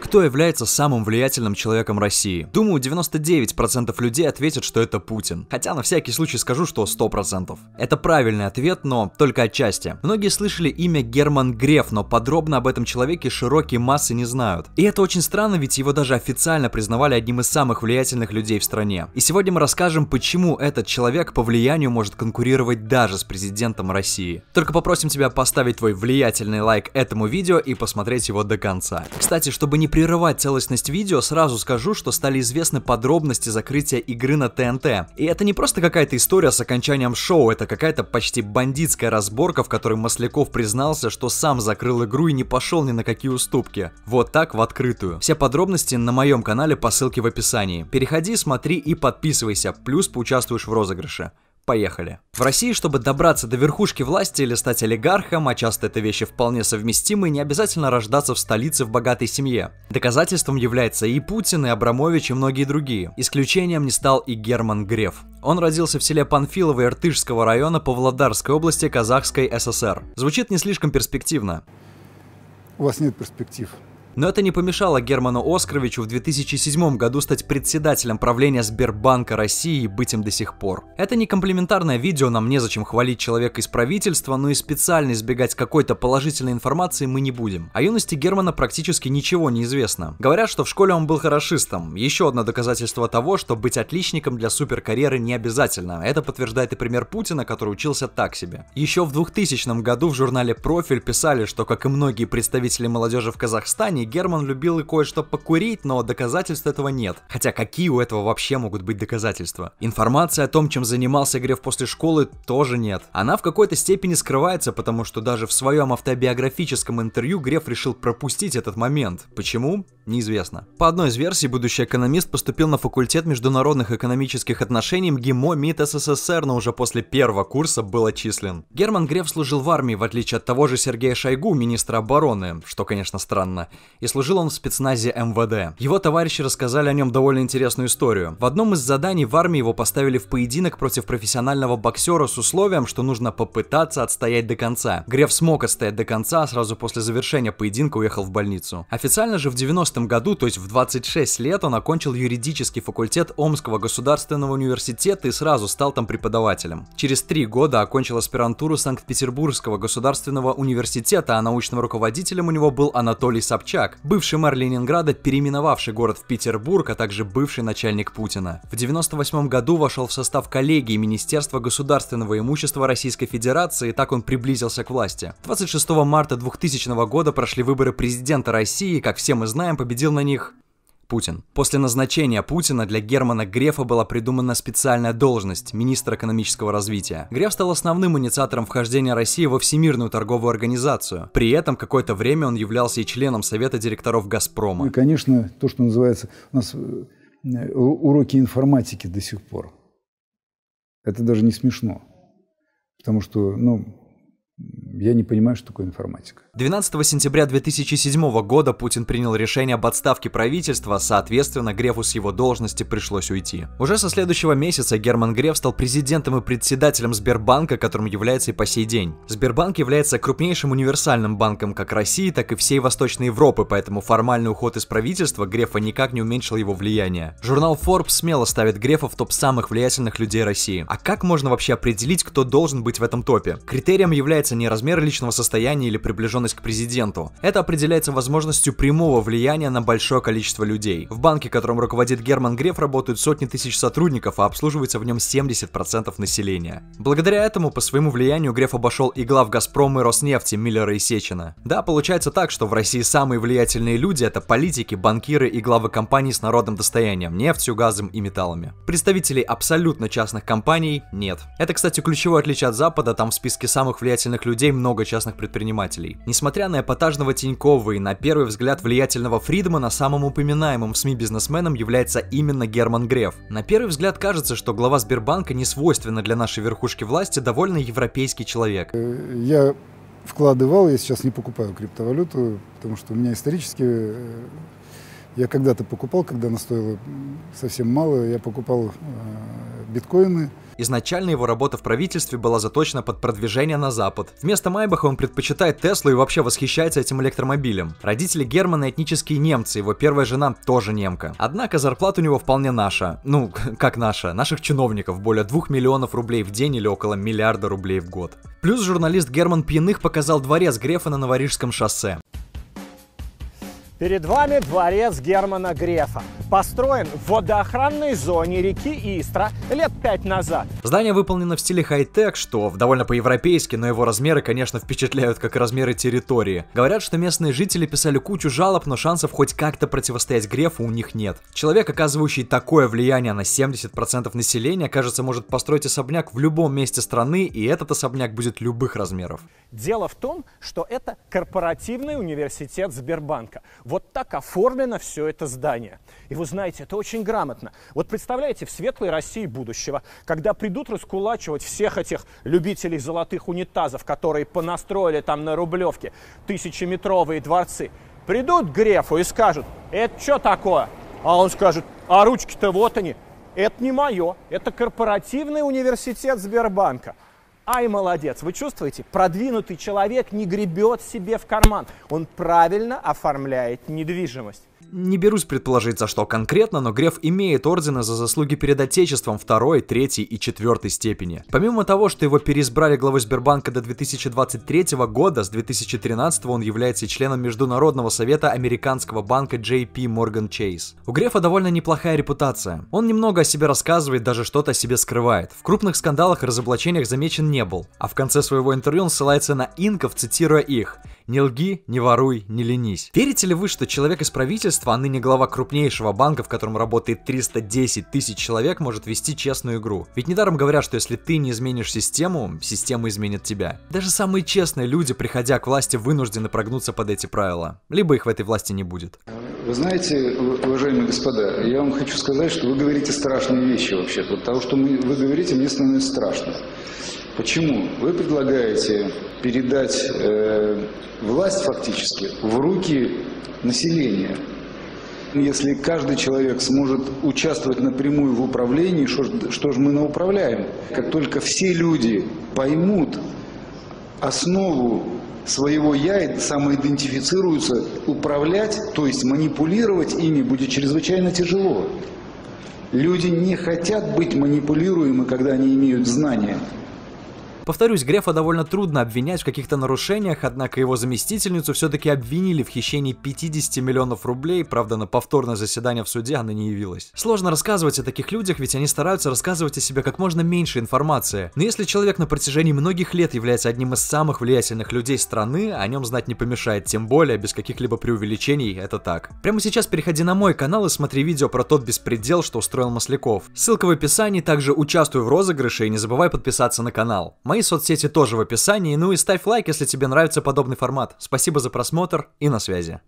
Кто является самым влиятельным человеком России? Думаю, 99% людей ответят, что это Путин. Хотя на всякий случай скажу, что 100%. Это правильный ответ, но только отчасти. Многие слышали имя Герман Греф, но подробно об этом человеке широкие массы не знают. И это очень странно, ведь его даже официально признавали одним из самых влиятельных людей в стране. И сегодня мы расскажем, почему этот человек по влиянию может конкурировать даже с президентом России. Только попросим тебя поставить твой влияние влиятельный лайк этому видео и посмотреть его до конца. Кстати, чтобы не прерывать целостность видео, сразу скажу, что стали известны подробности закрытия игры на ТНТ. И это не просто какая-то история с окончанием шоу, это какая-то почти бандитская разборка, в которой Масляков признался, что сам закрыл игру и не пошел ни на какие уступки. Вот так в открытую. Все подробности на моем канале по ссылке в описании. Переходи, смотри и подписывайся, плюс поучаствуешь в розыгрыше. Поехали. В России, чтобы добраться до верхушки власти или стать олигархом, а часто это вещи вполне совместимы, не обязательно рождаться в столице в богатой семье. Доказательством является и Путин, и Абрамович, и многие другие. Исключением не стал и Герман Греф. Он родился в селе Панфилово Иртышского района Павлодарской области Казахской ССР. Звучит не слишком перспективно. У вас нет перспектив. Но это не помешало Герману Оскаровичу в 2007 году стать председателем правления Сбербанка России и быть им до сих пор. Это не комплиментарное видео, нам незачем хвалить человека из правительства, но и специально избегать какой-то положительной информации мы не будем. О юности Германа практически ничего не известно. Говорят, что в школе он был хорошистом. Еще одно доказательство того, что быть отличником для суперкарьеры не обязательно. Это подтверждает и пример Путина, который учился так себе. Еще в 2000 году в журнале «Профиль» писали, что, как и многие представители молодежи в Казахстане, Герман любил и кое-что покурить, но доказательств этого нет. Хотя какие у этого вообще могут быть доказательства? Информации о том, чем занимался Греф после школы, тоже нет. Она в какой-то степени скрывается, потому что даже в своем автобиографическом интервью Греф решил пропустить этот момент. Почему? Неизвестно. По одной из версий, будущий экономист поступил на факультет международных экономических отношений МГИМО МИД СССР, но уже после первого курса был отчислен. Герман Греф служил в армии, в отличие от того же Сергея Шойгу, министра обороны, что, конечно, странно и служил он в спецназе МВД. Его товарищи рассказали о нем довольно интересную историю. В одном из заданий в армии его поставили в поединок против профессионального боксера с условием, что нужно попытаться отстоять до конца. Греф смог отстоять до конца, а сразу после завершения поединка уехал в больницу. Официально же в 90-м году, то есть в 26 лет, он окончил юридический факультет Омского государственного университета и сразу стал там преподавателем. Через три года окончил аспирантуру Санкт-Петербургского государственного университета, а научным руководителем у него был Анатолий Собчак, Спартак, бывший мэр Ленинграда, переименовавший город в Петербург, а также бывший начальник Путина. В 1998 году вошел в состав коллегии Министерства государственного имущества Российской Федерации, и так он приблизился к власти. 26 марта 2000 года прошли выборы президента России, и, как все мы знаем, победил на них Путин. После назначения Путина для Германа Грефа была придумана специальная должность – министра экономического развития. Греф стал основным инициатором вхождения России во Всемирную торговую организацию. При этом какое-то время он являлся и членом Совета директоров «Газпрома». И, конечно, то, что называется у нас э, уроки информатики до сих пор. Это даже не смешно. Потому что, ну, я не понимаю, что такое информатика. 12 сентября 2007 года Путин принял решение об отставке правительства, соответственно, Грефу с его должности пришлось уйти. Уже со следующего месяца Герман Греф стал президентом и председателем Сбербанка, которым является и по сей день. Сбербанк является крупнейшим универсальным банком как России, так и всей Восточной Европы, поэтому формальный уход из правительства Грефа никак не уменьшил его влияние. Журнал Forbes смело ставит Грефа в топ самых влиятельных людей России. А как можно вообще определить, кто должен быть в этом топе? Критерием является определяется не размер личного состояния или приближенность к президенту. Это определяется возможностью прямого влияния на большое количество людей. В банке, которым руководит Герман Греф, работают сотни тысяч сотрудников, а обслуживается в нем 70% населения. Благодаря этому по своему влиянию Греф обошел и глав Газпрома и Роснефти, Миллера и Сечина. Да, получается так, что в России самые влиятельные люди это политики, банкиры и главы компаний с народным достоянием, нефтью, газом и металлами. Представителей абсолютно частных компаний нет. Это, кстати, ключевое отличие от Запада, там в списке самых влиятельных частных людей, много частных предпринимателей. Несмотря на эпатажного Тинькова и на первый взгляд влиятельного Фридмана, самым упоминаемым в СМИ бизнесменом является именно Герман Греф. На первый взгляд кажется, что глава Сбербанка не свойственно для нашей верхушки власти довольно европейский человек. Э, я вкладывал, я сейчас не покупаю криптовалюту, потому что у меня исторически э, я когда-то покупал, когда она стоила совсем мало, я покупал э, биткоины, Изначально его работа в правительстве была заточена под продвижение на запад. Вместо Майбаха он предпочитает Теслу и вообще восхищается этим электромобилем. Родители Германа этнические немцы, его первая жена тоже немка. Однако зарплата у него вполне наша. Ну, как наша, наших чиновников, более 2 миллионов рублей в день или около миллиарда рублей в год. Плюс журналист Герман Пьяных показал дворец Грефа на Новорижском шоссе. Перед вами дворец Германа Грефа построен в водоохранной зоне реки Истра лет пять назад. Здание выполнено в стиле хай-тек, что довольно по-европейски, но его размеры, конечно, впечатляют как размеры территории. Говорят, что местные жители писали кучу жалоб, но шансов хоть как-то противостоять Грефу у них нет. Человек, оказывающий такое влияние на 70% населения, кажется, может построить особняк в любом месте страны, и этот особняк будет любых размеров. Дело в том, что это корпоративный университет Сбербанка. Вот так оформлено все это здание. И вы знаете, это очень грамотно. Вот представляете, в светлой России будущего, когда придут раскулачивать всех этих любителей золотых унитазов, которые понастроили там на Рублевке тысячеметровые дворцы, придут к Грефу и скажут, это что такое? А он скажет, а ручки-то вот они. Это не мое, это корпоративный университет Сбербанка. Ай, молодец, вы чувствуете? Продвинутый человек не гребет себе в карман. Он правильно оформляет недвижимость. Не берусь предположить, за что конкретно, но Греф имеет ордена за заслуги перед Отечеством второй, третьей и четвертой степени. Помимо того, что его переизбрали главой Сбербанка до 2023 года, с 2013 он является членом Международного совета американского банка JP Morgan Chase. У Грефа довольно неплохая репутация. Он немного о себе рассказывает, даже что-то о себе скрывает. В крупных скандалах и разоблачениях замечен не был. А в конце своего интервью он ссылается на инков, цитируя их. Не лги, не воруй, не ленись. Верите ли вы, что человек из правительства, а ныне глава крупнейшего банка, в котором работает 310 тысяч человек, может вести честную игру? Ведь недаром говорят, что если ты не изменишь систему, система изменит тебя. Даже самые честные люди, приходя к власти, вынуждены прогнуться под эти правила. Либо их в этой власти не будет. Вы знаете, уважаемые господа, я вам хочу сказать, что вы говорите страшные вещи вообще. потому что вы говорите, мне становится страшно. Почему? Вы предлагаете передать э, власть фактически в руки населения. Если каждый человек сможет участвовать напрямую в управлении, что, что же мы науправляем? Как только все люди поймут основу своего «я» и самоидентифицируются, управлять, то есть манипулировать ими будет чрезвычайно тяжело. Люди не хотят быть манипулируемы, когда они имеют знания. Повторюсь, Грефа довольно трудно обвинять в каких-то нарушениях, однако его заместительницу все-таки обвинили в хищении 50 миллионов рублей, правда на повторное заседание в суде она не явилась. Сложно рассказывать о таких людях, ведь они стараются рассказывать о себе как можно меньше информации. Но если человек на протяжении многих лет является одним из самых влиятельных людей страны, о нем знать не помешает, тем более без каких-либо преувеличений, это так. Прямо сейчас переходи на мой канал и смотри видео про тот беспредел, что устроил Масляков. Ссылка в описании, также участвуй в розыгрыше и не забывай подписаться на канал. Мои Мои соцсети тоже в описании, ну и ставь лайк, если тебе нравится подобный формат. Спасибо за просмотр и на связи.